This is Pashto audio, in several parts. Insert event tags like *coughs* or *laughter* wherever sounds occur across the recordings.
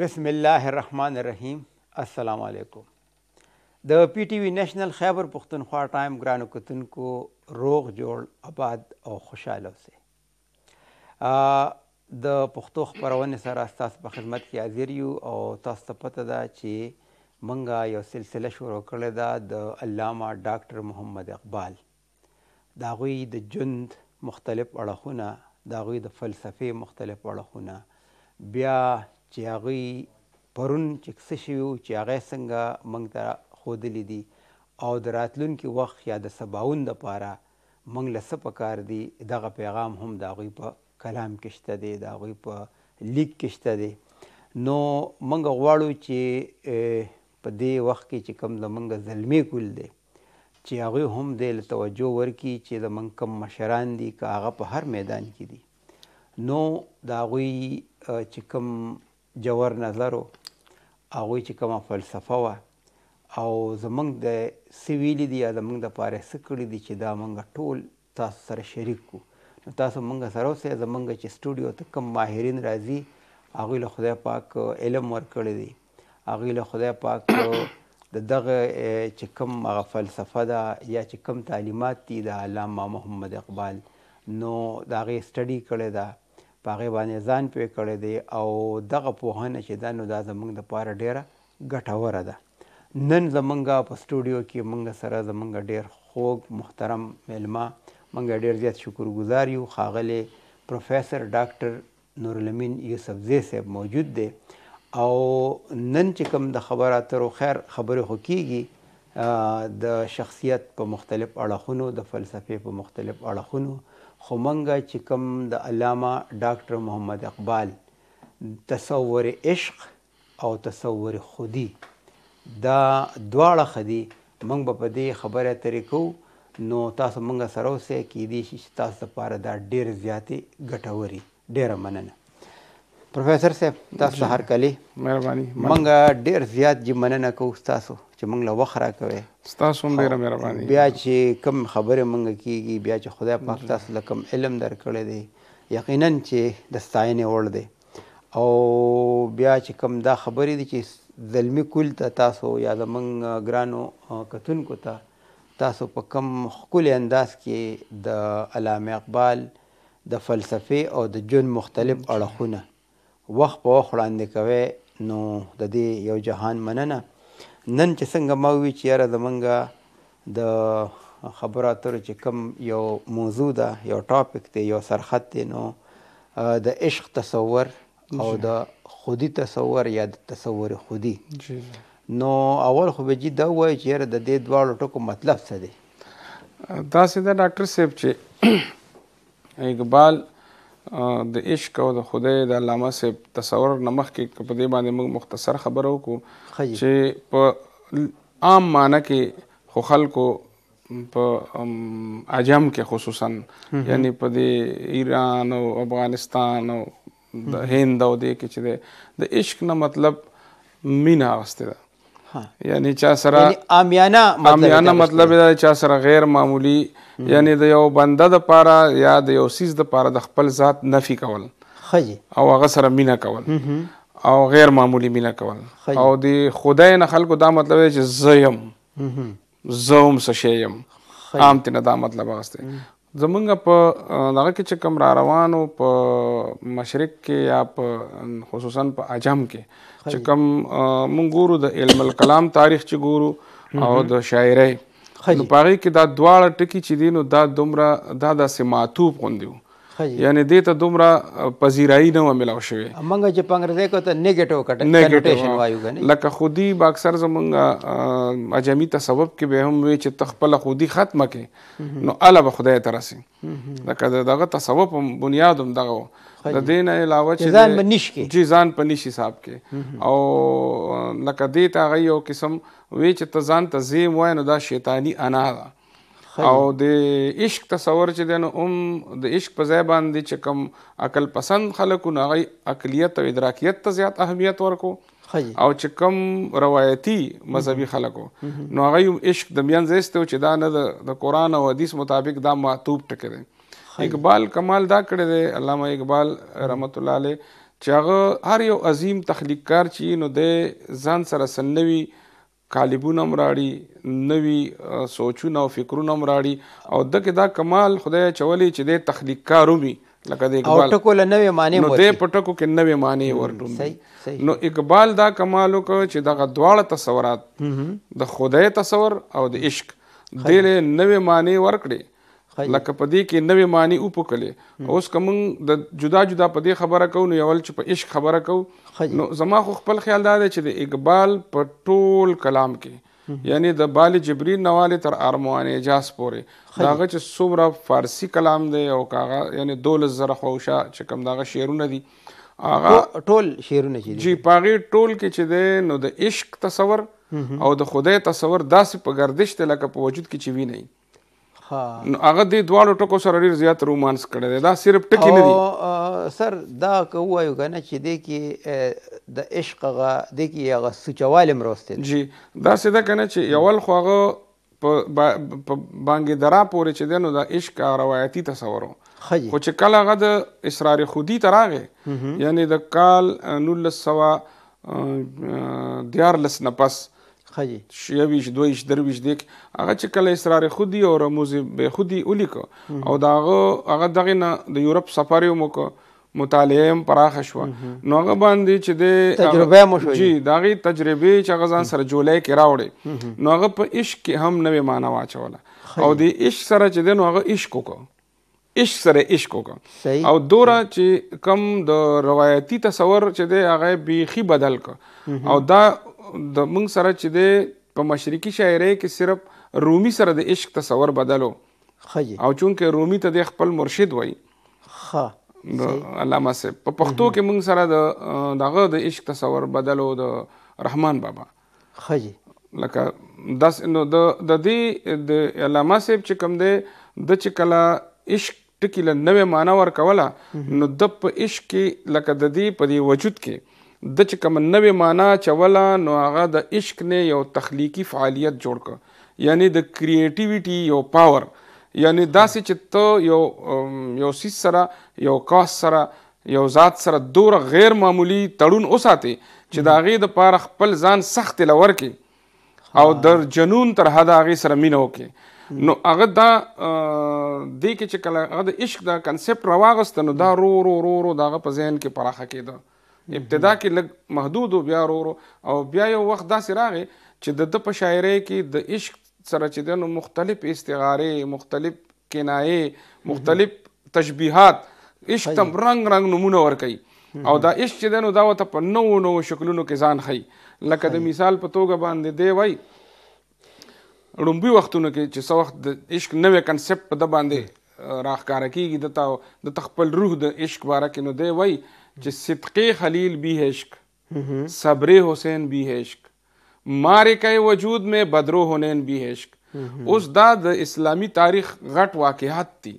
بسم الله الرحمن الرحیم السلام علیکم د پی ټی وی نېشنل خیبر پختونخوا ټایم ګرانو کتونکو روغ جوړ آباد او خوشاله اوسئ د پښتو خپرونې سره ستاسو په خدمت کې حاضر یو او تاسو ته پته ده چې منګه یو سلسله شروع کړې ده د علامه ډاکټر محمد اقبال د هغوی د ژوند مختلف اړخونه د هغوی د فلسفې مختلف اړخونه بیا چې هغه پرون چې څه شی وو چې هغه څنګه موږ ته خودلې دي او دراتلون کې وخت یا د سباون د پاره موږ له څه پکار دي دغه پیغام هم د هغه په کلام کې شته دی د هغه په لیک کې شته دی نو موږ غواړو چې په دې وخت کې چې کم زمونږ زلمی کول دی چې هغه هم دې توجه ورکي چې زمونږ کم مشران دي که هغه په هر میدان کې دي نو دا غوي چې کم جوور نظرو هغوی چې کومه فلسفه وه او زمونږ د څه ویلي دي یا زمونږ د پاره څه کړي دي چې دا مونږ ټول تاسو سره شریک کړو نو تاسو مونږ سره اوسئ زمونږ چې سټوډیو ته کم ماهرین راځي هغوی له خدای پاک علم ورکړی دی هغوی له خدای پاک د دغه چې کم هغه فلسفه ده یا چې کم تعلیمات دي د علامه محمد اقبال نو د هغې سټډي کړې ده پاغه باندې ځان پې کړی دی او دغه پوهنه چې دا نو دا زمونږ د پاره ډیره ګټوره ده نن زمونږ په سټوډیو کې مونږ سره زمونږ ډیر خوږ محترم میلما مونږ ډیر زیات شکرګزار یو خاغلی پروفیسر ډاکټر نورالمین یوسفزی صاحب موجود دی او نن چې کوم د خبره اترو خیر خبرې خو کیږي د شخصیت په مختلف اړخونو د فلسفې په مختلف اړخونو خو مونږه چې کوم د علامه ډاکټر محمد اقبال تصور عشق او تصور خودي دا دواړه خدي مونږ به په دې خبره طریقو نو تاسو مونږ سره اوسه کې دي چې تاسو لپاره دا ډیر زیاتې ګټوري ډیره مننه پروفیسر صاحب تاسو هر کلی مهرباني مونږ ډیر زیات جی مننه کوو تاسو چې موږ له وخره کوي ستاسو هم ډیره مهرباني بیا چې کم خبره موږ کیږي بیا چې خدای پاک تاسو له کم علم درکړی دی یقینا چې د ستاینې وړ دی او بیا چې کم دا خبرې دي چې زلمی کول ته تاسو یا زمونږ ګرانو کتونکو ته تاسو په کم ښکلی انداز کې د علامه اقبال د فلسفې او د جون مختلف اړخونه وخت په وخت وړاندې کوي نو د دې یو جهان مننه نن چې څنګه ما وی چې یاره زمونږ د خبرو اترو چې کم یو موضوع ده یو ټاپک دی یو سرخط دی نو د عشق تصور او د خودی تصور یا د تصور خودی نو اول خو به دا وایي چې یاره د دې دواړو ټکو مطلب څه دی دا سیده ډاکټر صاحب چې *coughs* اقبال د عشق او د خدای د علامه صاحب تصور نمخ کې په دې باندې موږ مختصر خبرو کو چې په عام معنی کې خو خلکو په عجم کې خصوصا یعنی په دې ایران او افغانستان او د هند او دې کې چې د عشق نه مطلب مینا واستره یعنی چا سره عامیانه عامیانه مطلب دا چا سره غیر معمولی یعنی د یو بنده د پاره یا د یو سیز د پاره د خپل ذات نفي کول خجی او هغه سره مینا کول او غیر معمولی مینا کول او د خدای نه خلکو دا مطلب دی چې زیم زوم سشیم عام تنه دا مطلب واغسته زمونږ په دغه کې چې کوم را روانو په مشرق کې یا په خصوصا په عجم کې چې کوم مونږ ګورو د علم الکلام تاریخ چې ګورو او د شاعرۍ نو پاره کې دا دواړه ټکی چې دي نو دا دومره دا د سماتوب غوندي وو یعنی دې ته دومره پذیرایی نه و ملاو شوی امنګ چې پنګرځې کو ته نیگیټیو کنټیشن وایو غني لکه خودي با اکثر زمونږ اجمی تسبب کې به هم وی چې تخپل خودي ختمه کې نو الا به خدای ترسي لکه دغه تسبب بنیاد هم دغه د دین علاوه چې ځان پنيش کې جی ځان پنيش حساب کې او لکه دې تا غيو قسم وی چې تزان تزیم وای نو دا شیطانی انا ده او د عشق تصور چې دنه ام د عشق په ځای باندې چې کم عقل پسند خلکو نه غي عقلیت او ادراکیت ته زیات اهمیت ورکو او چې کم روایتي مذهبي خلکو نو هغه عشق د میان زېسته چې دا نه د قران او حديث مطابق دا معتوب ټکه ده اقبال کمال دا کړی دی علامه اقبال رحمت الله علیه چې هغه هر یو عظیم تخلیق کار چی نو د ځان سره سنوي سن قالبونه مراړي نوي سوچونه او فکرونه مراړي او دغه دا کمال خدای چولی چې د تخلیق کارو می لکه د اقبال او ټکو له نوې معنی نو د پټکو کې نوې معنی ورټوم نو اقبال دا کمال وکړ چې دغه دواړه تصورات د خدای تصور او د عشق دله نوې معنی ورکړي لکه په دې کې نوې معنی او پکلې اوس کوم د جدا جدا په دې خبره کو نو یول چې په عشق خبره کو نو زما خو خپل خیال دا دی چې د اقبال په ټول کلام کې یعنی د بال جبرین نواله تر ارموان اجاز پورې داغه چې څومره فارسی کلام دی او کاغه یعنی دول زره خوشا چې کوم داغه شعرونه دي هغه ټول شعرونه چې جی پاغي ټول کې چې دی نو د عشق تصور او د خدای تصور داسې په گردش ته لکه په وجود کې چې وی نه هغه دې دواړو ټکو سره ډېر زیات رومانس کړی دی دا صرف ټکي نه دي سر دا که ووایو که نه چې دې کې د عشق هغه دې کې هغه سوچوال هم راوستی جي داسې ده که نه چې یول خو هغه په بانګې درا پورې چې دی نو د عشق روایتي تصور و خو چې کله هغه د اصرار خودي ته راغی یعنی د کال نولس سوه دیارلس نه پس خجی یویش دویش درویش دیک هغه چې کله اصرار خودي او رموز به خودي ولیکو او داغه هغه دغه نه د یورپ سفر یو موکو مطالعه پراخه شو نو هغه باندې چې د تجربه مو شوې جی داغه تجربه چې هغه ځان سره جولای کې راوړې نو هغه په عشق کې هم نوې معنا واچوله او د عشق سره چې د نو هغه عشق وکړو عشق سره عشق وکړه او دوره چې کم د روایتي تصور چې دی هغه بیخي بدل ک او دا د موږ سره چې د په مشرقي شاعرۍ کې صرف رومي سره د عشق تصور بدلو خی او چونکه رومي ته د خپل مرشد وای خ علامه صاحب په پښتو کې موږ سره د دغه د عشق تصور بدلو د رحمان بابا خی لکه داس نو د د دې د علامه صاحب چې کوم دی د چې کله عشق ټکی له نوې معنی ورکوله نو د په عشق کې لکه د دې په دې وجود کې د چې کوم نوې معنا چولا نو هغه د عشق نه یو تخلیقی فعالیت جوړ ک یعنی د کریټیویټي یو پاور یعنی داسې چې ته یو یو سیس سره یو کاس سره یو ذات سره دور غیر معمولی تړون اوساتې چې دا غي د پاره خپل ځان سخت لور کې او در جنون تر حد هغه سره مینه وکي نو هغه دا دې کې چې کله هغه د عشق دا کنسپټ راواغست نو دا رو رو رو رو دا په ذهن کې پراخه کېده ابتدا کې لګ محدود بیا ورو او بیا یو وخت داسې راغی چې د د په شاعرۍ کې د عشق سره چې دنو مختلف استعاره مختلف کنایې مختلف تشبیهات عشق تم رنگ رنگ نمونه ور کوي او دا عشق چې دنو دا وته په نو نو شکلونو کې ځان خي لکه د مثال په توګه باندې دی وای لومبي وختونو کې چې څو وخت د عشق نوې کنسپټ په د باندې راخکاره کیږي د تا د تخپل روح د عشق باره کې نو دی وای कि सिदक़े खलील भी है इश्क सब्र हुसैन भी है इश्क मारिक वजूद में बदरो हुनैन भी है इश्क उस दा द इस्लामी तारीख घट वाक़ात थी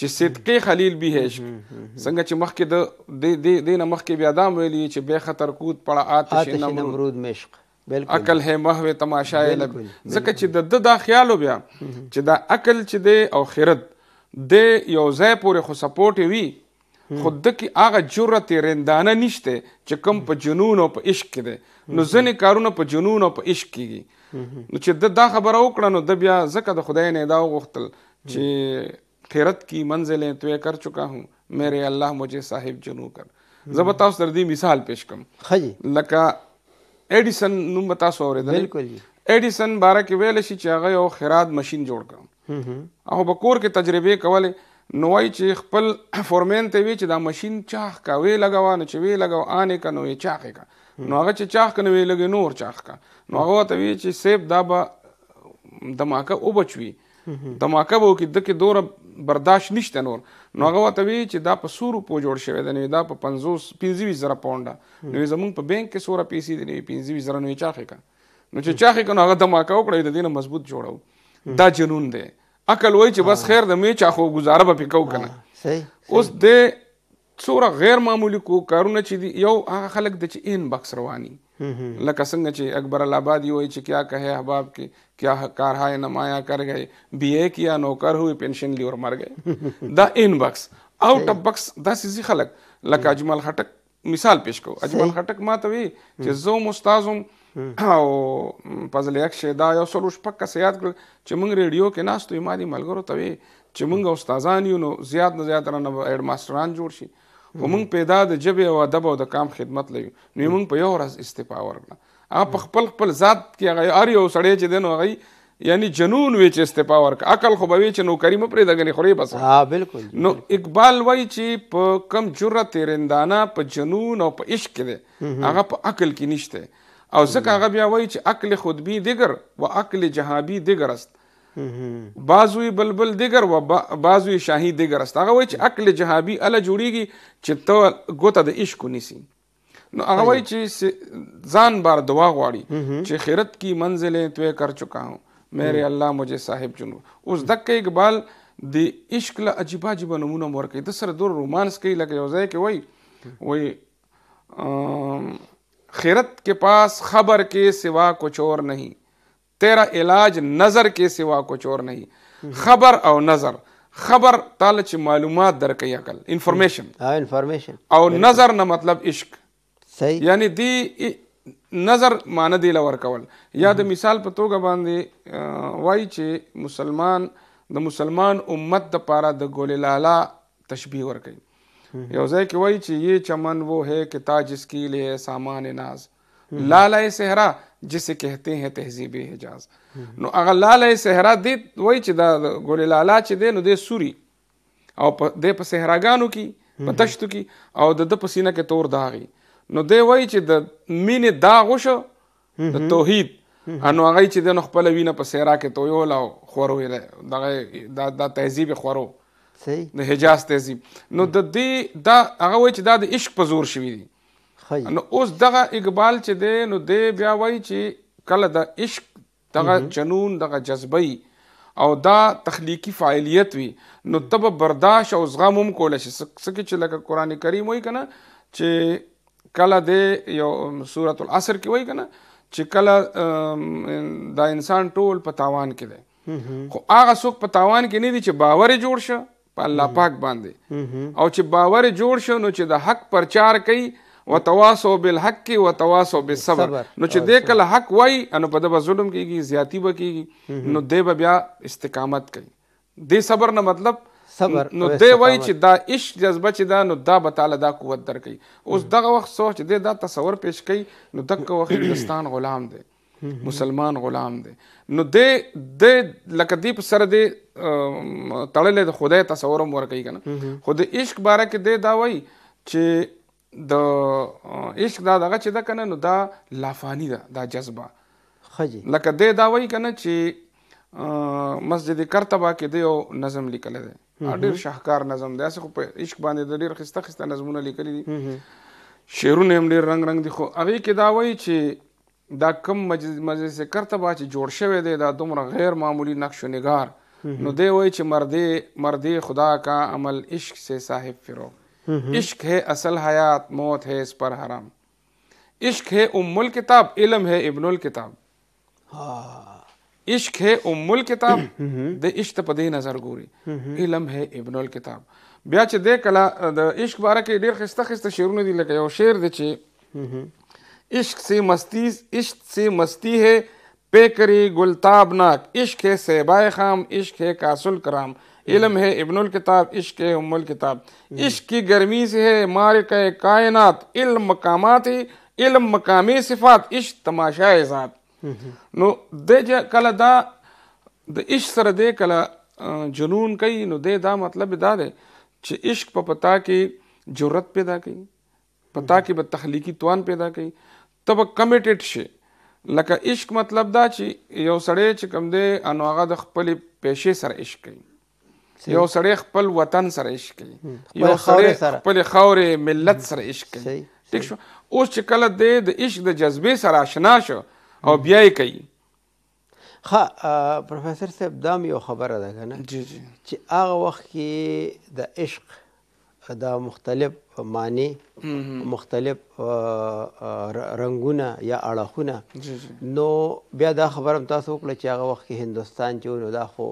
چې صدقې خلیل به هیش څنګه چې مخکې د دې نه مخکې بیا دام ویلي چې به خطر کود پړه آتش نمرود مشق بالکل عقل ہے محو تماشا لب ځکه چې د د دا خیال بیا چې دا عقل چې دی او خیرت د یو ځای پورې خو سپورټ وي خود د کې هغه جرأت رندانه نشته چې کم په جنون او په عشق کې ده نو ځنې کارونه په جنون او په عشق کېږي نو چې د دا خبره وکړه نو د بیا ځکه د خدای نه دا وغوښتل چې خیرت کی منزلیں تو کر چکا ہوں میرے الله مجھے صاحب جنو کر زه به تاسو تر دې مثال پېښ کوم خجی لکه اډیسن نوم به تاسو اورېدل بالکل اډیسن باره کې ویل شي چې هغه یو خیرات ماشين جوړ کړ او بکور کې تجربه کولې نو وای چې خپل فورمین ته وی چې دا ماشين چاخ کا وی لگاوه نه چې وی لگاو انې کا نو یې چاخ کا نو هغه چې چاخ کنه وی لګي نور چاخ کا نو هغه ته وی چې سیب دا به دماکه او بچوي دماکه وو کې دکې دوره برداشت نشته نور نو هغه ته وی چې دا په سورو پو جوړ شوی دی دا په 50 25 زره پونډه نو زمونږ په بانک کې سوره پیسې دی 25 زره نو چاخ کا نو چې چاخ کا نو هغه دماکه وکړی د دینه مضبوط جوړو دا جنون دی عقل وای چې بس خیر د می چا خو گزاره به پکاو کنه صحیح اوس د څوره غیر معمولی کو کارونه چې دی یو هغه خلک د چې ان بکس رواني لکه څنګه چې اکبر الابادی وای چې کیا کہے احباب کې کیا کار ہے نمایا کر گئے بی اے کیا نوکر ہوئے پنشن لی اور مر گئے *laughs* دا ان بکس آؤٹ اف بکس داسې خلک لکه اجمل خټک مثال پیش کو اجمل خټک ما ته وی چې زه مستازم او فضل یک شه دا یو سلو شپک کس یاد کړ چې موږ ریډیو کې ناستو ما دي ملګرو ته چې موږ استادان یو نو زیات نه زیات نه اډ ماستران جوړ شي و موږ پیدا د جبې او ادب او د کام خدمت لګو نو موږ په یو ورځ استفا ورکړه هغه خپل خپل ذات کې هغه ار یو سړی چې دین هغه یعنی جنون وی چې استفا ورک عقل خو به وی چې نو کریم پرې دغه خوري بس ها بالکل نو اقبال وای چې په کم جرأت رندانه په جنون او په عشق دی هغه په عقل کې نشته او ځکه هغه بیا وایي چې عقل خودبی دیگر و عقل جهابی دیگر است بازوی بلبل دیگر و بازوی شاهی دیگر است هغه وایي چې عقل جهابی اله جوړیږي چې ته ګوته د عشق نیسی نو هغه وایي چې ځان بار دعا غواړي چې خیرت کی منزلې توې کر چکا ہوں میرے الله مجھے صاحب جنو اوس دکې اقبال د عشق له عجیب عجیب نمونه ورکړي د سره دور رومانس کوي لکه یو ځای کې وایي وایي खिरत के पास खबर के सिवा कुछ और नहीं तेरा इलाज नज़र के सिवा कुछ और नहीं खबर और नज़र خبر تعالی چې معلومات درکې عقل انفارمیشن ها انفارمیشن او نظر نه مطلب عشق صحیح یعنی دی نظر مان دی لور کول یا د مثال په توګه باندې وای چې مسلمان د مسلمان امت د پاره د ګول لالا تشبیه ور کوي یو ځای کې وایي چې یی چمن وو ہے کہ تاج اس کی لیے سامان ناز لالای صحرا جسے کہتے ہیں تهذیب حجاز نو هغه لالای صحرا دی وایي چې دا ګولې لالا چې دی نو د سوري او د په صحراګانو کې په دشتو کې او د په سینه کې تور داغي نو دی وایي چې د مینې داغ وشو د توحید انو هغه چې د خپل وینه په صحرا کې تویول او خورو دغه د تهذیب خورو صحیح د حجاز ته ځي نو د دې دا هغه وای چې دا د عشق په زور شوی دی نو اوس دغه اقبال چې دی نو دی بیا وای چې کله د عشق دغه جنون دغه جذبه او دا تخلیقی فعالیت وي نو تب برداشت او زغم هم کول شي سکه چې لکه قران کریم وای کنه چې کله د یو سورۃ العصر کې وای کنه چې کله دا انسان ټول په تاوان کې دی خو هغه څوک په تاوان کې نه دي چې باور جوړ شه په الله پاک باندې او چې باور جوړ شو نو چې د حق پرچار کوي وتواصو بالحق وتواصو بالصبر نو چې دې کله حق وای نو په دغه ظلم کېږي زیاتی به کېږي نو دې به بیا استقامت کوي دې صبر نه مطلب صبر نو دې وای چې دا عشق جذبه چې دا نو دا به تعالی دا قوت درکړي اوس دغه وخت سوچ دې دا تصور پیش کړي نو دغه وخت هندستان غلام دی مسلمان غلام دی نو د د لکه دی په سره دی تړلې د خدای تصور هم ور کوي کنه خو د عشق باره کې دی دا وای چې د عشق دا دغه چې دا کنه نو دا لافانی ده دا جذبه خجی لکه دی دا وای کنه چې مسجد کرتبه کې دی او نظم لیکل دی ډیر شاهکار نظم دی اسه خو په عشق باندې ډیر خسته خسته نظمونه لیکلي دي شعرونه هم ډیر رنگ رنگ دي خو هغه کې دا وای چې دا کم مجلس کرتبه چې جوړ شوی دی دا دومره غیر معمولی نقش و نگار نو دی وای چې مردے مردے خدا کا عمل عشق سے صاحب فرو عشق ہے اصل حیات موت ہے اس پر حرام عشق ہے ام الکتاب علم ہے ابن الکتاب عشق ہے ام الکتاب د عشق په دې نظر ګوري علم ہے ابن الکتاب بیا چې دې کلا د عشق باره کې ډیر خسته خسته شعرونه دي لکه یو شعر دی چې इश्क से मस्ती इश्क से मस्ती है पेकरी गुलताब नाक इश्क है सेबाए खाम इश्क है कासुल कराम इलम है इब्नुल किताब इश्क है उम्मुल किताब इश्क की गर्मी से है कह कायनात इल्म मकामात इल्म मकामी सिफात इश्क तमाशा ज़ात नो दे कल दा द इश्क सर दे कला जुनून कई नो दे दा मतलब दा दे चे इश्क पता की जरूरत पैदा कई पता की ब तखलीकी तवान पैदा कई ته به کمیټډ شي لکه عشق مطلب دا چې یو سړی چې کوم دی انو هغه د خپل پیشې سره عشق کوي یو سړی خپل وطن سره عشق کوي یو سړی خپل خاورې ملت سره عشق کوي ٹھیک شو اوس چې کله د د عشق د جذبې سره آشنا شو او بیا یې کوي ها پروفیسور صاحب دا یو خبره ده کنه جی جی چې هغه وخت کې د عشق دا مختلف معنی مختلف رنگونه یا اړخونه نو بیا دا خبرم تاسو وکړه چې هغه وخت کې هندستان چې نو دا خو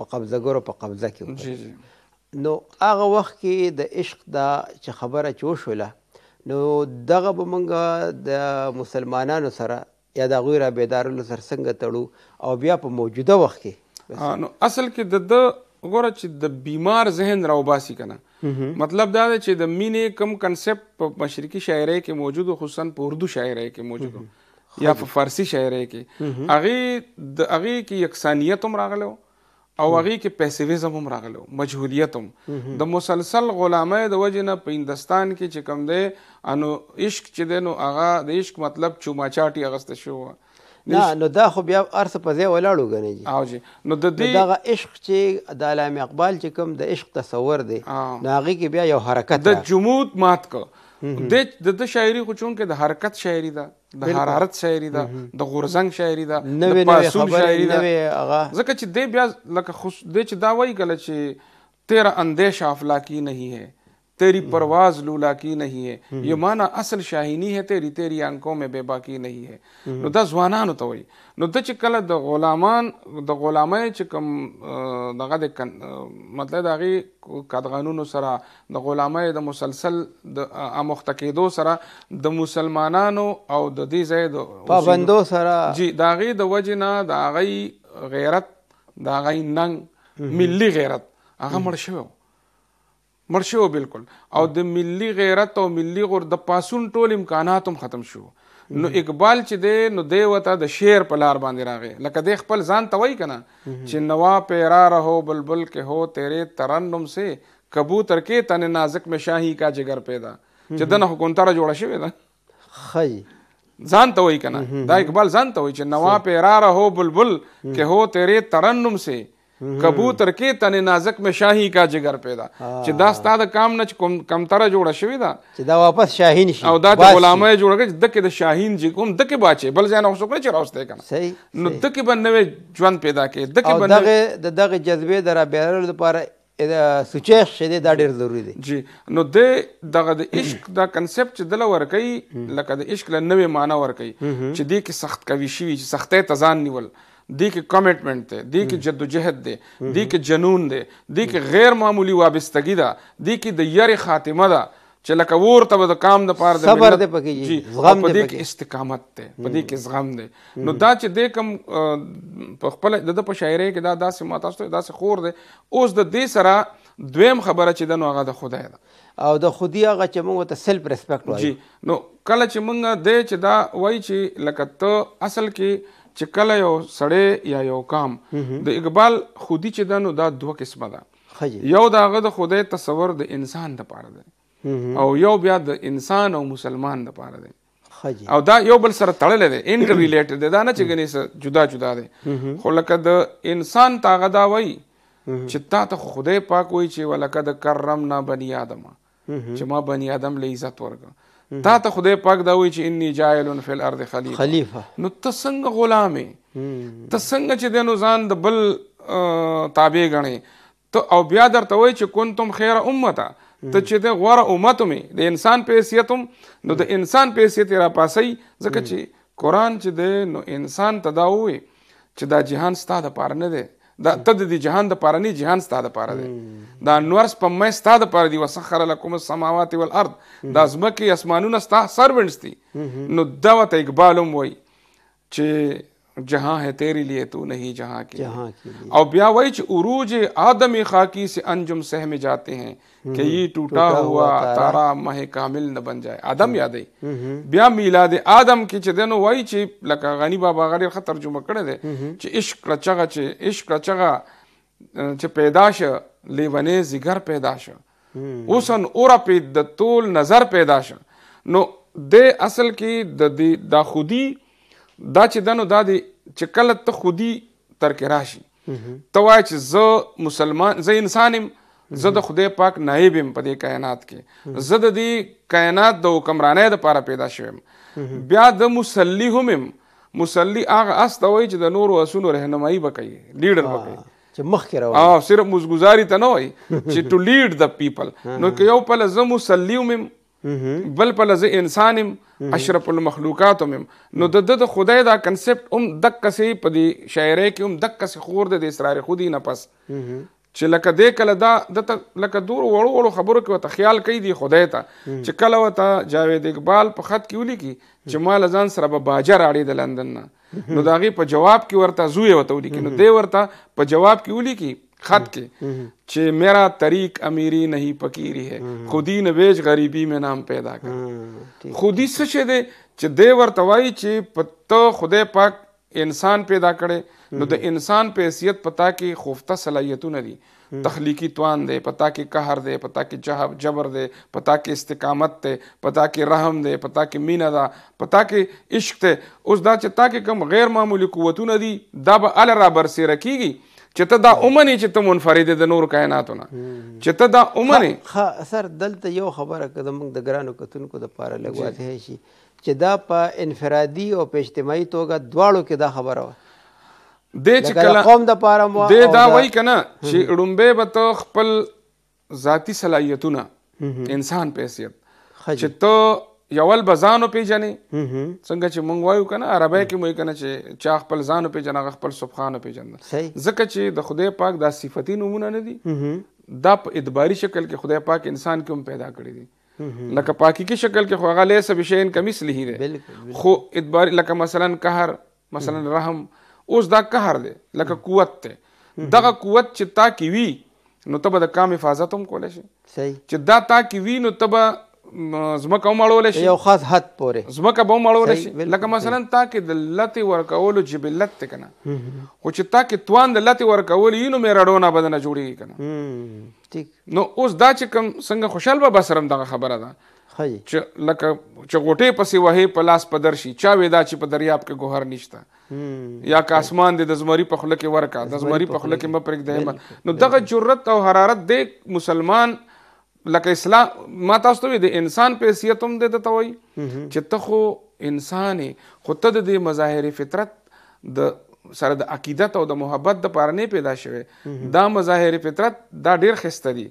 په قبضهګرو په قبضه کې نو هغه وخت کې د عشق دا چې خبره چې وشوله نو دغه به موږ د مسلمانانو سره یا د هغوی را بیدارلو سره څنګه تړو او بیا په موجوده وخت کې نو اصل کې د ده ګوره چې د بیمار ذهن راوباسي که نه Mm-hmm. مطلب دا دی چې د مینې کم کنسپټ په مشرقي شاعرۍ کې موجود خصوصا په اردو شاعرۍ کې موجود mm-hmm. یا په فارسی شاعرۍ کې mm-hmm. هغه د هغه کې یکسانیت هم راغله او هغه کې پیسیویزم هم راغلو مجهولیت هم د مسلسل غلامه د وجه نه په هندستان کې چې کم دی انو عشق چې دی نو هغه د عشق مطلب چوماچاټي اغسته شو نه نو دا خو بیا ارس په ځای ولاړو غنی جی او جی نو د دې دغه عشق چې د علامه اقبال چې کوم د عشق تصور دی ناغه کې بیا یو حرکت د جمود مات کو د د شاعري خو چون کې د حرکت شاعري ده د حرارت شاعري ده د غورزنګ شاعري ده د پاسوم شاعري ده ځکه چې دې بیا لکه خو دې چې دا وایي کله چې تیرا اندیش افلاکی نه هی तेरी परवाज लूला की नहीं है ये माना असल शाहीनी है तेरी तेरी आंखों में बेबाकी नहीं है نو دا ځوانانو ته وي نو د چې کله د غلامان د غلامۍ چې کوم دغه د مطلب دغه قانونو سره د غلامۍ د مسلسل د اموخته کېدو سره د مسلمانانو او د دې ځای د پابندو سره جی دغه د وجنه د غی غیرت د غی ننګ ملی غیرت هغه مړ شوی مرشو بالکل او د ملی غیرت او ملی غور د پاسون ټول امکانات هم ختم شو نو اقبال چې دی نو دی وته د شعر په لار باندې راغی لکه د خپل ځان ته وای کنه چې نوا پیرا رهو بلبل کې هو تیرې ترنم سے کبوتر کې تن نازک میں شاهی کا جگر پیدا چې دنه حکومتره جوړه شوې ده خی ځان ته وای کنه دا اقبال ځان ته وای چې نوا پیرا رهو بلبل کې هو تیرې ترنم سے کبوتر کې تن نازک مې شاهي کا جګر پیدا چې دا ستاده کام نه کمتره جوړه شوی دا چې دا واپس شاهین شي او دا د غلامه جوړه کې دکې د شاهین چې کوم دکې باچې بل ځای نه وسوکړي چې راوسته کنه صحیح نو دکې باندې ژوند پیدا کې دکې باندې دغه د دغه جذبې درا بیرل لپاره سوچښ شې دا ډېر ضروری دی جی نو د دغه د عشق دا کنسپټ چې دل ورکې لکه د عشق له نوې معنی ورکې چې دې کې سخت کوي شي چې سختې تزان نیول دی کې کمټمنټ دی دی کې جدوجہد دی دی کې جنون دی دی کې غیر معمولی وابستګی ده دی کې د یری خاتمه ده چې لکه ور ته د کام د پاره د صبر دې پکې جی زغم دې کې استقامت ته پدې کې زغم دې نو دا چې دې کم په خپل د په شاعرۍ کې دا داسې ماته ستو داسې خور دې اوس د دې سره دویم خبره چې د نو هغه د خدای ده او د خودي هغه چې موږ ته سلف ریسپیکټ وایي جی نو کله چې موږ دې چې دا وایي چې لکه ته اصل کې چې کله یو سړی یا یو کام د اقبال خودی چې ده نو دا دوه قسمه ده یو د هغه د خدای تصور د انسان دپاره دی او یو بیا د انسان او مسلمان دپاره دی او دا یو بل سره تړلی دی ان ریلیټډ دی دا نه چې ګنې جدا جدا دی خو لکه د انسان تاغه دا وایي چې تا ته خدای پاک وایي چې ولکه د کرم نه بني آدمه چې ما بني آدم له عزت ورکړه تا ته خدای پاک دا وی چې انی جاعل فی الارض خلیفه خلیفه نو ته څنګه غلامه ته څنګه چې دنو ځان د بل تابع غني ته او بیا درته وی چې کنتم خیر امته ته چې د غوره امت می د انسان په حیثیتم نو د انسان په حیثیت را پاسي ځکه چې قران چې د نو انسان تداوي چې دا جهان ستاده پار نه دی د ته د جهان د پاره نه جهان ستاده پاره دی دا انور په مې ستاده پاره دی وسخر لكم السماوات والارض دا زمکه اسمانونه ستا سروینټس دي نو دا وت اقبالم وای چې جهاں ہے تیری لیے تو نہیں جہاں کے جہاں کے لیے اور بیا ویچ عروج آدم خاکی سے انجم سہم جاتے ہیں کہ یہ ٹوٹا ہوا تارا مہ کامل نہ بن جائے آدم یاد ہے بیا میلاد آدم کې چې دنو وای چې لکه غنی بابا غری خطر ترجمه کړی دی چې عشق لچغه چې عشق لچغه چې پیدا شه لیونه زیګر پیدا شه اوسن اورا په د طول نظر پیدا شه نو د اصل کې د دا خودي دا چې دنو دا د چې کله ته خودي تر کې راشي ته وای چې زه مسلمان زه انسان یم زه د خدای پاک نائب يم په دې کائنات کې زه د دې کائنات د حکمرانۍ لپاره پیدا شوم بیا د مسلی هم يم مسلی هغه اس ته وای چې د نور اصول رهنمایي وکړي لیډر وکړي چې مخ کې راوړي او صرف مزګزاري ته نه وای *laughs* چې ټو لیډ د پیپل نو که یو په لزم مسلی هم بل په لزه انسان اشرف المخلوقات هم نو د د خدای دا کنسپت هم د کسې په دی شاعرۍ کې هم د کسې خور د اسرار خودي نه پس چې لکه دې کله دا د لکه دور وړو وړو خبرو کې وته خیال کوي دی خدای ته چې کله وته جاوید اقبال په خط کې ولیکي چې مال ځان سره به باجر اړې د لندن نه نو داغي په جواب کې ورته زوی وته ولیکي نو دی ورته په جواب کې ولیکي خط کې چې میرا طریق امیری نه پکیری ہے خودی نویج غریبی میں نام پیدا کړ خودی څه شه ده چې دی ورته وایي چې پته خدای پاک انسان پیدا کړي نو د انسان په حیثیت پتا کې خوفته صلاحیتونه دي تخلیقی توان دے پتا کہ قہر دے پتا کہ جہب جبر دے پتا کہ استقامت دے پتا کہ رحم دے پتا کہ مینہ دا پتا کہ عشق دے اس دا چتا کہ کم غیر معمولی قوتونه دي دا به ال را برسېره کیږي چې ته دا اومني چې ته منفرد د نور کائناتونه چې ته دا اومني سر دلته یو خبره کده موږ د ګرانو کتونکو د پاره لګواته شي چې دا په انفرادي او په اجتماعي توګه دواړو کې دا خبره وه د چې کله قوم د پاره مو د دا وای کنه چې ړومبه به ته خپل ذاتی صلاحیتونه انسان په حیثیت چې ته یول به ځانو پیژنې څنګه چې مونږ وایو کنه عربی کې مو کنه چې چا خپل ځانو پیژنه خپل سبحانه پیژنه ځکه چې د خدای پاک دا صفتی نمونه نه دي دا په ادباری شکل کې خدای پاک انسان کوم پیدا کړی دي لکه پاکی کی شکل کې خو هغه لیس بشین کمثله دی خو ادبار لکه مثلا قهر مثلا رحم اوس دا قهر دی لکه قوت دی دغه قوت چې تا کی وی نو تبه د کام حفاظت هم کولای شي چې دا تا کی وی نو تبه زمکه هم اړولی شي یو خاص حد پورې زمکه به هم اړولی شي لکه مثلا تا کې د لتې ورکولو جبلت دی که نه خو چې تا کې توان د لتې ورکول وي نو میراډونه به نه جوړېږي که نه نو اوس دا چې کوم څنګه خوشحال به بس هم دغه خبره ده چې لکه چې غوټې پسې وهې په لاس په در شي چا وې دا چې په دریاب کې ګوهر نشته یا که اسمان دی د زمري په خوله کې ورکه د زمري په خوله کې مه پرېږدی نو دغه جرت او حرارت دی مسلمان لکه اسلام ما تاسو ته د انسان په حیثیت هم د ته وای چې ته خو انسان خو ته د مظاهر فطرت د سره د عقیدت او د محبت د پاره نه پیدا شوه دا مظاهر فطرت دا ډیر خسته دي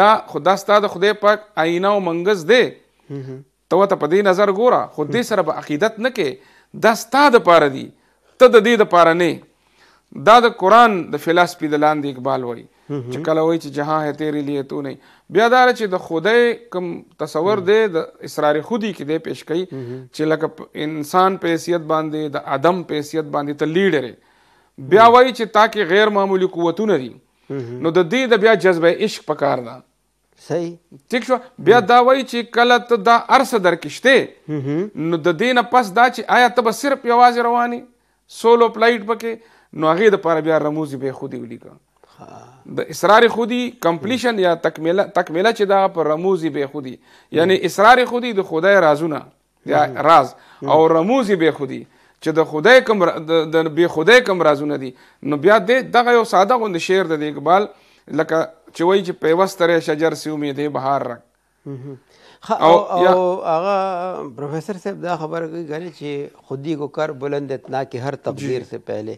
دا خدا ستاد خدای پاک آینه او منګز دی ته ته په دې نظر ګوره خو دې سره به عقیدت نه کې دا ستاد پاره دي ته د دې د پاره نه دا د قران د فلسفي د لاندې اقبال وای چې کله وای چې جهان هه تیری لیے تو نه بیا دا چې د خدای کوم تصور دی د اصرار خودي کې دی پیش کوي چې لکه انسان په حیثیت باندې د ادم په حیثیت باندې ته لیډر بیا وایي چې تاکي غیر معمولی قوتونه دي نو د دې د بیا جذبه عشق پکار ده صحیح ٹھیک شو بیا دا وایي چې کله ته دا ارسه درکشته نو د دې نه پس دا چې آیا ته به صرف یوازې رواني سولو پلایټ پکې نو هغه د پاره بیا رموزي به خودي ولیکه د اصرار خودي کمپلیشن یا تکمیله تکمیله چې دا پر رموزي به خودي یعنی اصرار خودي د خدای رازونه یا راز او رموزي به خودي چې د خدای کم د به خدای کم رازونه دي نو بیا د دغه یو ساده غوند شعر د اقبال لکه چې وایي چې پیوستره شجر سی امید بهار رنگ او هغه پروفیسر صاحب دا خبره کوي چې خودی کو کر بلند اتنا کې هر تقدیر سے پہلے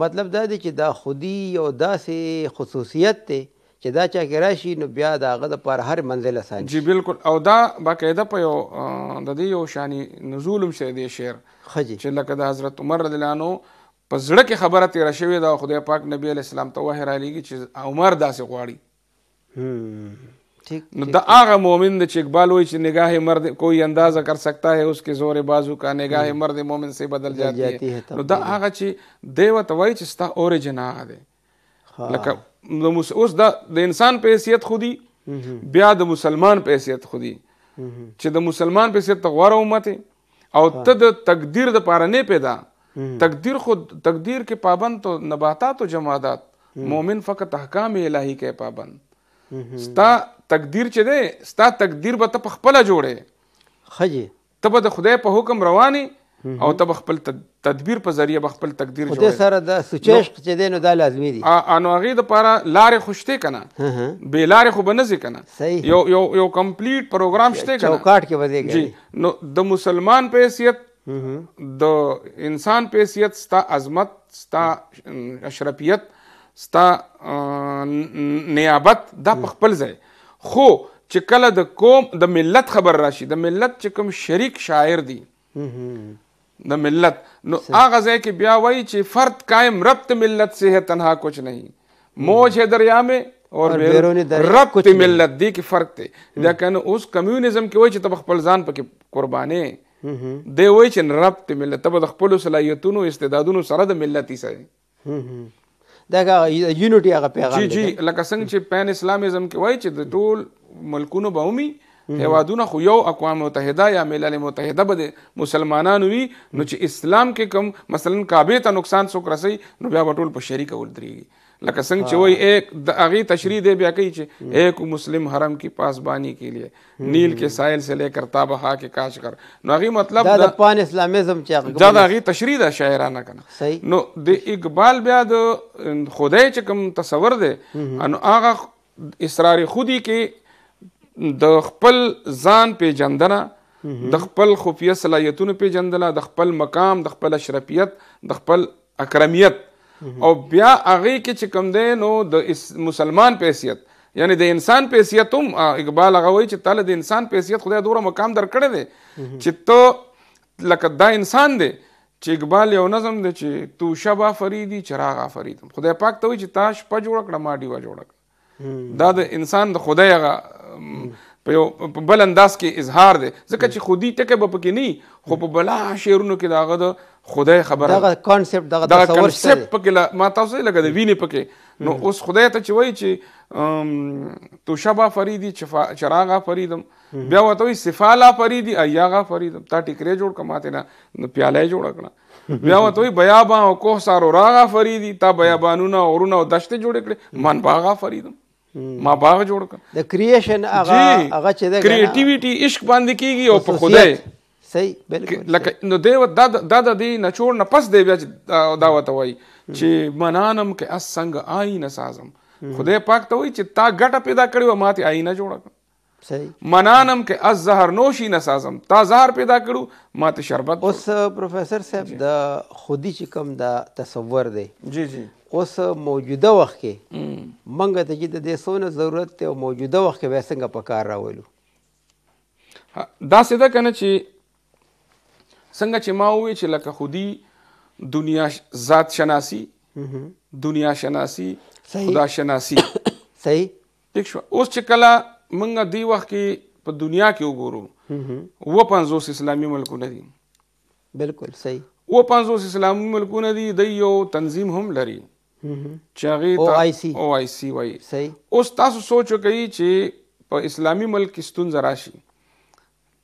مطلب دا دی چې دا خودي او داسې خصوصیت دی چې دا چا کې راشي نو بیا دا هغه د پر هر منزل آسان جی بالکل او دا باقاعده په یو د دې یو شانی نزولم شه دی شعر خجی چې لکه د حضرت عمر رضی الله عنه په زړه کې خبره تیره شوې ده خدای پاک نبی علیہ السلام ته وحی را لېږي چې عمر داسې غواړي نو د هغه مؤمن د چکبال وای چې نگاه مرد کوئی اندازہ کر سکتا ہے اس کے زور بازو کا نگاه مرد مؤمن سے بدل جاتی, جاتی ہے نو د هغه چې دیوت وای چې ستا اوریجن هغه دی لکه اوس د انسان په حیثیت خودي بیا د مسلمان په حیثیت خودي چې د مسلمان په حیثیت غوره امت او ته د تقدیر د پاره نه پیدا تقدیر خود تقدیر کې پابند تو نباتات او جمادات مؤمن فقط احکام الهی کې پابند ستا تقدیر چې دی ستا تقدیر به ته په خپل جوړې خجی ته به د خدای په حکم رواني او ته خپل تدبیر په ذریعہ به خپل تقدیر جوړې خدای سره د سوچش چې دی نو دا لازمي دي انو هغه د پاره لارې خوشته کنه به لارې خو بنځي کنه یو یو یو کمپلیټ پروګرام شته کنه چوکاټ کې وځي جی نو د مسلمان په حیثیت د انسان په حیثیت ستا عظمت ستا اشرفیت ستا نیابت دا په خپل ځای خو چې کله د قوم د ملت خبر راشي د ملت چې کوم شریک شاعر دی د ملت نو هغه ځای کې بیا وایي چې فرد قائم ربط ملت سے ہے تنہا کچھ نہیں موج ہے دریا میں اور ربط ملت دی کې فرق دی دا کنه اوس کمیونیزم کې وایي چې تب خپل ځان پکې قربانې دی وایي چې ربط ملت تب د خپل صلاحیتونو استعدادونو سره د ملتي سره دا یونټي هغه پیغام جی جی لکه څنګه چې پین اسلامیزم کې وایي چې د ټول ملکونو بومي هیوادونه خو یو اقوام متحده یا ملل متحده به مسلمانانو وي نو چې اسلام کې کوم مثلا کعبه ته نقصان څوک رسي نو بیا به ټول په شریک ول درېږي لکه څنګه چې وای ایک د اغي تشریح دی بیا کوي چې ایک مسلم حرم کی پاسبانی کے لیے نیل کے ساحل سے لے کر تابہا کے کاش کر نو اغي مطلب دا پان اسلامیزم چې دا د اغي تشریح دا شاعرانه کنه نو د اقبال بیا د خدای چې کوم تصور دی نو هغه اصرار خودی کې د خپل ځان پیجندنه د خپل خفیه صلاحیتونو پیجندله د خپل مقام د خپل اشرفیت د خپل اکرمیت او بیا هغه کې چې کم دی نو د مسلمان پیسیت یعنی د انسان پیسیت هم اقبال هغه وایي چې تعالی د انسان پیسیت خدای دوره مقام درکړی دی چې ته لکه دا انسان دی چې اقبال یو نظم دی چې تو شبا فریدی چراغ فرید خدای پاک ته وایي چې تا شپه جوړه کړه ما ډیوه جوړه کړه دا د انسان د خدای هغه په یو بل انداز کې اظهار دی ځکه چې خودي ټکه به پکې نه خو په بلا شعرونو کې داغه د دا خدای خبره دغه کانسپټ دغه تصور شته دغه کانسپټ پکې ما تاسو لګا د ویني پکې نو اوس خدای ته چې وای چې توشبا فریدی چراغا فریدم بیا وته وی سفالا فریدی ایاغا فریدم تا ټیکره جوړ کماته نه پیاله جوړ کړه *laughs* بیا وته وی بیابا او کوه سارو راغا فریدی تا بیابانونه اورونه او دشته جوړ کړي من باغا فریدم ما باغ جوړ کړ د کریشن هغه هغه چې د کریټیویټي عشق باندې کیږي او په خدای صحیح بالکل لکه نو دی دا دا دی نچوړ نه پس دی بیا دا وته وای چې منانم کې اس څنګه آینه سازم خدای پاک ته وای چې تا ګټه پیدا کړی و ماته آینه جوړه منانم کې از زهر نوشی نسازم تا زهر پیدا کړو ما ته شربت اوس پروفیسر صاحب د خودی چې کوم د تصور دی جی جی اوس موجوده وخت کې منګه ته چې د دې سونه ضرورت ته موجوده وخت کې به څنګه په کار راولو دا ساده کنه چې څنګه چې ما وې چې لکه خودي دنیا ذات شناسي دنیا شناسي خدا شناسي *coughs* صحیح ٹھیک شو اوس چې کله مونږ دی وخت کې په دنیا کې وګورو و 50 اسلامي ملکونه دي بالکل صحیح و 50 اسلامي ملکونه دي د یو تنظیم هم لري چاغي او آی سی او آی سی وای صحیح اوس تاسو سوچو کوي چې په اسلامي ملک کې ستون زراشي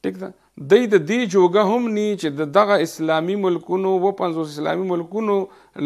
ٹھیک ده د دې جوګه هم ني چې دغه اسلامی ملکونو و 50 اسلامی ملکونو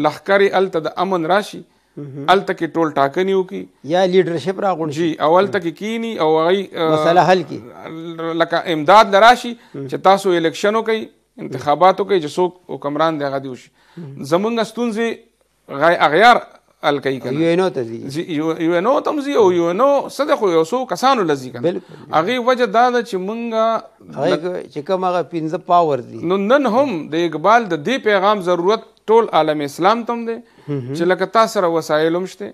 لخر الته د امن راشي الته کې ټول ټاکنیو کې یا لیډرشپ راغون شي اول تک کینی او غي مسله حل کی لکه امداد لراشي چې تاسو الیکشنو کوي انتخاباتو کوي چې څوک حکمران دی غدي وشي زمونږ ستونزې غي اغیار ال کوي کنه یو ان او ته ځي یو ان او ته ځي او یو ان او صدق یو سو کسانو لذي کنه هغه وجه دا ده چې مونږه چې کوم هغه پنځه پاور دي نو نن هم د اقبال د دې پیغام ضرورت ټول عالم اسلام تم دی چې لکه تاسو سره وسایل هم شته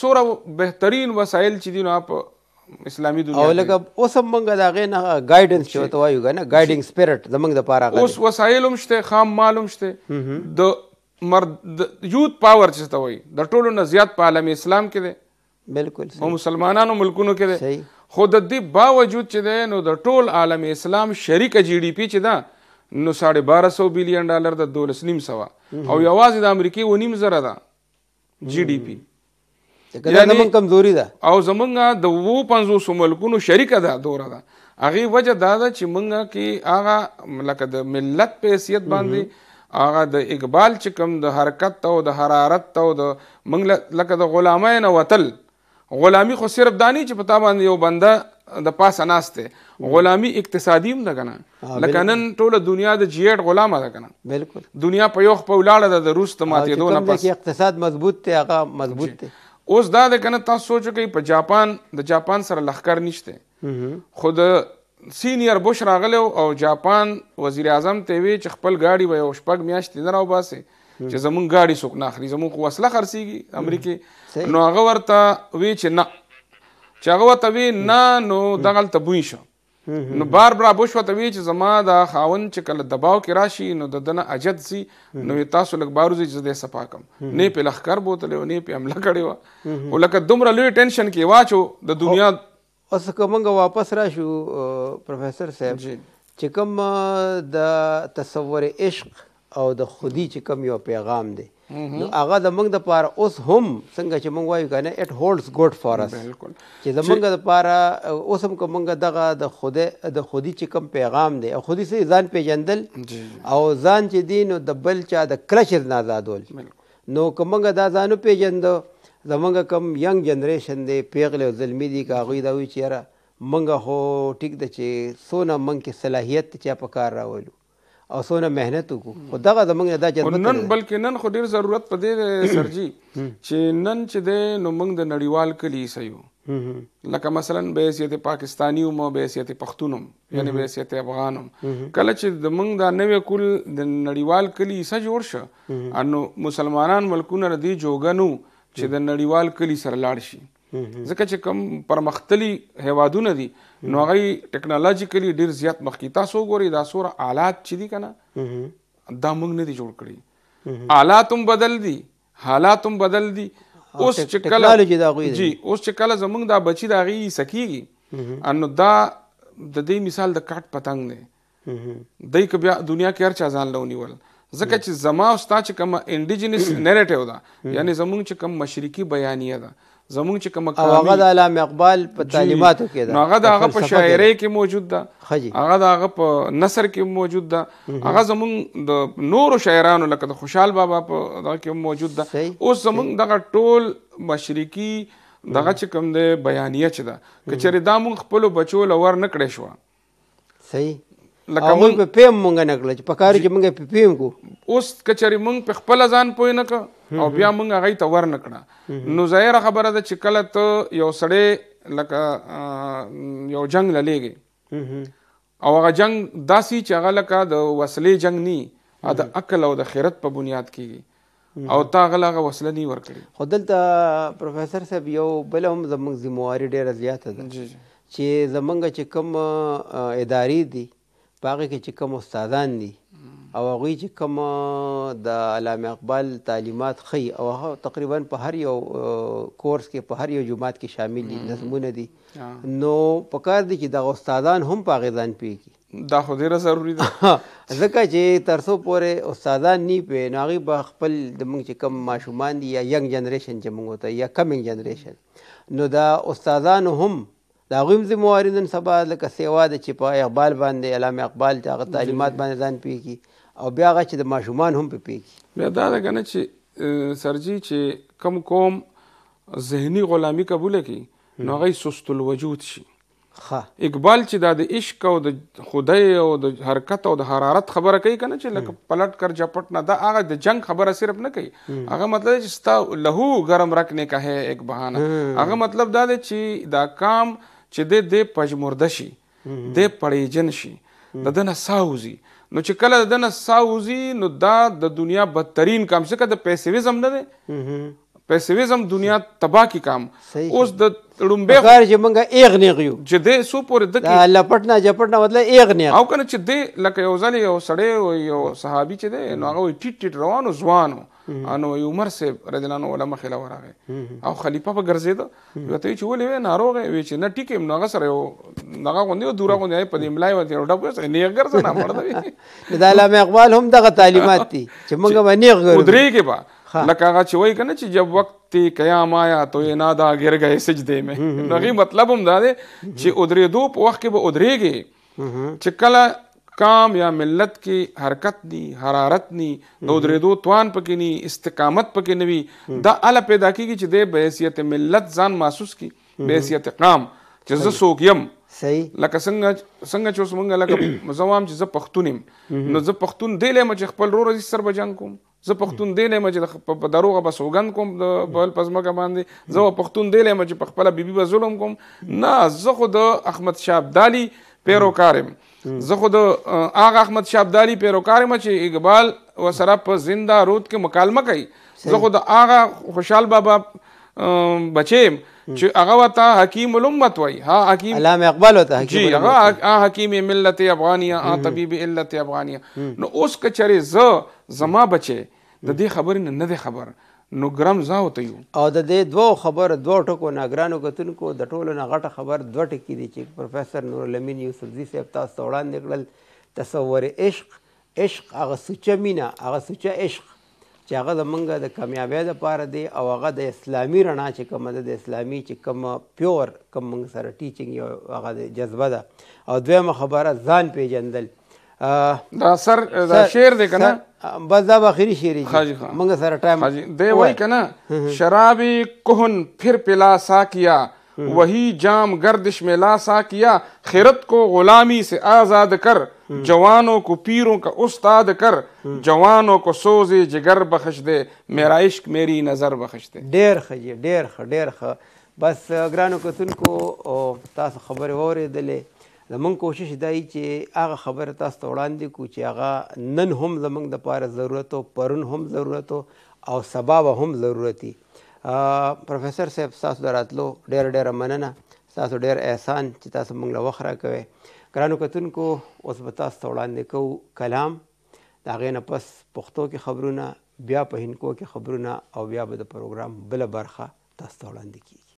څوره بهترین وسایل چې دي نو اپ اسلامي دنیا او لکه اوس موږ دا غي نه ګایډنس چوت وایو غا نه ګایډینګ سپیرټ زمنګ د پاره اوس وسایل هم شته خام معلوم شته د مرد یوت پاور چې ته وایي د ټولو نه زیات په عالم اسلام کې دی بالکل او مسلمانانو ملکونو کې دی خو د دې باوجود چې دی نو د ټول عالم اسلام شریک جی ډی پی چې ده نو ساڑھے بارہ سو بلین ډالر د دولس نیم سوه او یوازې د امریکې و نیم زره ده جی ډی پی یعنی کمزوري ده او زمونږه د وو 500 ملکونو شریک ده دوره ده هغه وجه دا ده چې مونږه کې هغه لکه د ملت په حیثیت باندې هغه د اقبال چې کوم د حرکت او د حرارت او د منګل لکه د غلامای نه وتل غلامی خو صرف دانی چې پتا باندې یو بنده د پاس اناسته غلامی اقتصادی هم ده کنه لکه نن ټول دنیا د جیټ غلامه ده کنه بالکل دنیا په یو په ولاړه ده د روس ته ماتې دوه نه پس اقتصاد مضبوط ته هغه مضبوط ته اوس دا ده کنه تاسو سوچو کې په جاپان د جاپان سره لخر نشته خود سینیر بوش راغلی او جاپان وزیر اعظم ته وی چې خپل گاډي به یو شپږ میاشتې نه راوباسي چې زمونږ گاډي څوک نه اخلي زمونږ خو وسله خرڅېږي امریکې نو هغه ورته وی چې نه چې هغه ورته وی نه نو دغلته بوی شو نو بار بار بوش وته وی چې زما دا خاون چې کله دباو کې راشي نو د دنه اجد سي نو تاسو لګ باروزي چې د سپاکم نه په لخر بوتل نه په عمله کړي وا ولکه دومره لوی ټینشن کې واچو د دنیا اوس کومه واپس راشو پروفیسور صاحب چې کوم د تصور عشق او د خودي چې کوم یو پیغام دی نو هغه د موږ د پاره اوس هم څنګه چې موږ وایو کنه اټ هولډز ګډ فار اس چې د موږ د پاره اوس هم کوم موږ دغه د خوده د خودي چې کوم پیغام دی او خودي سي ځان پیجندل او ځان چې دین او د بل چا د کرشر نه آزادول نو کوم موږ دا ځانو پیجندو زمونږ کم ینګ جنریشن دی پیغلې او زلمی دي که هغوی دا وایي چې یاره منګه خو ټیک ده چې څونه منګ کې صلاحیت چې په کار راولو او څونه مهنت وکړو خو دغه زمونږ دا جذبه نن بلکې نن خو ډیر ضرورت په دې *coughs* سرجی چې نن چې دی نو موږ د نړیوال کلی سیو لکه مثلا به حیثیت پاکستانی وم به حیثیت پښتونم یعنی به حیثیت افغانم کله چې د موږ دا نوې کل د نړیوال کلی سه جوړ شو نو مسلمانان ملکونه ردی جوګنو چې د نړیوال کلی سره لاړ شي ځکه چې کم پرمختلي هوادونه دي نو هغه ټیکنالوژیکلی ډیر زیات مخکې تاسو ګوري دا سور آلات چې دي کنه دا موږ نه دي جوړ کړی آلات هم بدل دي حالات هم بدل دي اوس چې کله جی اوس چې کله زمونږ دا بچی دا غي سکیږي انو دا د دې مثال د کاټ پتنګ نه دای ک بیا دنیا کې هر چا ځان لونی ول ځکه چې زما او ستا چې کوم انډیجنس نریټیو ده یعنی زمونږ چې کوم مشرقي بیانیه ده زمونږ چې کوم هغه د علامه اقبال په تعلیماتو کې ده هغه د هغه په شاعرۍ کې موجود ده هغه د هغه په نثر کې موجود ده هغه زمونږ د نورو شاعرانو لکه د خوشحال بابا په دغه کې موجود ده اوس زمونږ دغه ټول مشرقي دغه چې کوم دی بیانیه چې ده که چېرې دا مونږ خپلو بچو له ور نه کړی شوه صحیح لکه موږ په پیم مونږ نه کړل چې په کار کې مونږ په پیم کو اوس کچري مونږ په خپل ځان پوي نه ک او بیا مونږ هغه ته ور نه کړه نو ظاهر خبره ده چې کله ته یو سړی لکه یو جنگ للیږي او هغه جنگ داسي چې هغه لکه د وسلې جنگ نه د عقل او د خیرت په بنیاد کیږي او تا غلا غ وسله نه ور کړی خو دلته پروفیسور صاحب یو بل هم زمونږ ذمہواری ډیره زیاته ده چې زمونږ چې کوم ادارې دي پاره کې چې کوم استادان دي او هغه چې کوم د علامه اقبال تعلیمات خي او تقریبا په هر یو کورس کې په هر یو جماعت کې شامل دي نظمونه دي نو پکار دي چې د استادان هم په غزان پیږي دا خو ډیره ضروری ده *laughs* ځکه چې ترسو پورې استادان نی په ناغي په خپل د موږ چې کم ماشومان دي یا ینګ جنریشن چې موږ ته یا کمینګ جنریشن نو دا استادان هم د هغوی هم ذمواري نن سبا لکه سیوا ده چې په اقبال باندې علامه اقبال چې هغه تعلیمات باندې ځان پوه کړي او بیا هغه چې د ماشومان هم پې پوه کړي بیا دا ده که نه چې سرجي چې کم قوم ذهني غلامي قبوله کړي نو هغوی سست الوجود شي خا اقبال چې دا د عشق او د خدای او د حرکت او د حرارت خبره کوي کنه چې لکه پلټ کر جپټ نه دا هغه د جنگ خبره صرف نه کوي هغه مطلب چې ستا لهو ګرم رکھنے کا ہے ایک بہانہ هغه مطلب دا دی چې دا کام چې د د پجمرده شي د پړېجن شي د دنه ساوزي نو چې کله د دنه ساوزي نو دا د دنیا بدترین کام څه کده پیسویزم نه دی پیسویزم دنیا تباہ کی کام اوس د ړومبه غار چې مونږه ایغ نه غيو چې دې سو پورې د کې لپټ نه جپټ نه مطلب ایغ نه او کنه چې دې لکه یو ځل یو سړی یو صحابي چې دې نو هغه ټیټ ټیټ روانو ځوانو انو عمر سه رضی الله عنه علماء خلا وراغه او خلیفہ په ګرځیدا وته چې ولې وې ناروغه وې چې نه ټیکم نه غسر یو نه غوندې دورا غوندې په دې ملای وته ډب سه نه ګرځ نه مړ دی دا علامه اقبال هم دغه تعلیمات دي چې موږ باندې غوړو قدرې کې با لکه هغه چې وای کنه چې جب وخت قیام آیا تو یې نادا ګر غه سجده مې دغه مطلب هم دا دی چې ادرې دو په وخت کې به ادرېږي چې کله احکام یا ملت کې حرکت ني حرارت ني نو درېدو توان پکې ني استقامت پکې نوي دا ال پیدا کیږي چې د بحیثیت ملت ځان محسوس کی بحیثیت قام چې زه څوک يم صحیح لکه څنګه څنګه چې اوس مونږ لکه *coughs* زوام چې زه پښتون يم نو زه پښتون دی لمه چې خپل رو رزي سر بجنګ کوم زه پښتون دی نه مجه په دروغه به سوګند کوم د بل پزماکه باندې زه پښتون دی نه مجه په خپل بیبي به ظلم کوم نه زه خو د احمد شاه ابدالي پیروکارم زه خو د اغه احمد شابداري پیروکارم چې اقبال وسره په زنده رود کې مکالمه کوي زه خو د اغه خوشحال بابا بچیم چې هغه وتا حکیم الامت وای ها حکیم علامه اقبال وتا حکیم جی هغه حکیم ملت افغانیا ا طبيب ملت افغانیا نو اوس کچره ز زما بچي د دې خبرې نه نه خبر نو ګرام زاو ته یو او د دې دوه خبر دوه ټکو ناګرانو کتونکو د ټولو نه غټه خبر دوه ټکی دي چې پروفیسور نور لمین یوسفزی صاحب تاسو ته وړاندې کړل تصور عشق عشق هغه سوچه مینا هغه سوچه عشق چې هغه زمونږ د کامیابی لپاره دی او هغه د اسلامي رڼا چې کوم ده د اسلامي چې کوم پیور کوم موږ سره ټیچینګ یو هغه د جذبه ده او دویمه خبره ځان پیژندل دا سر دا شعر دی که نه بس دا اخیری شعر دی منګه سره ټایم دی وای کنه شراب کوهن پھر پلا سا کیا وہی جام گردش میں لا سا کیا خیرت کو غلامی سے آزاد کر جوانوں کو پیروں کا استاد کر جوانوں کو سوز جگر بخش دے میرا عشق میری نظر بخش دے ډیر ښه ډیر ښه ډیر ښه بس ګرانو کتونکو تاسو خبرې واورېدلې زمونږ کوشش دی چې هغه خبره تاسو ته وړاندې کړو چې هغه نن هم زمونږ دپاره ضرورت او پرون هم ضرورت او سبا به هم ضرورت پروفیسر صاحب ستاسو د راتلو ډېره ډېره مننه ستاسو ډېر احسان چې تاسو موږ له وخت راکوئ ګرانو کتونکو اوس به تاسو ته وړاندې کوو کلام د هغې نه پس پښتو کې خبرونه بیا په هندکو کې خبرونه او بیا به د پروګرام بله برخه تاسو ته وړاندې کیږي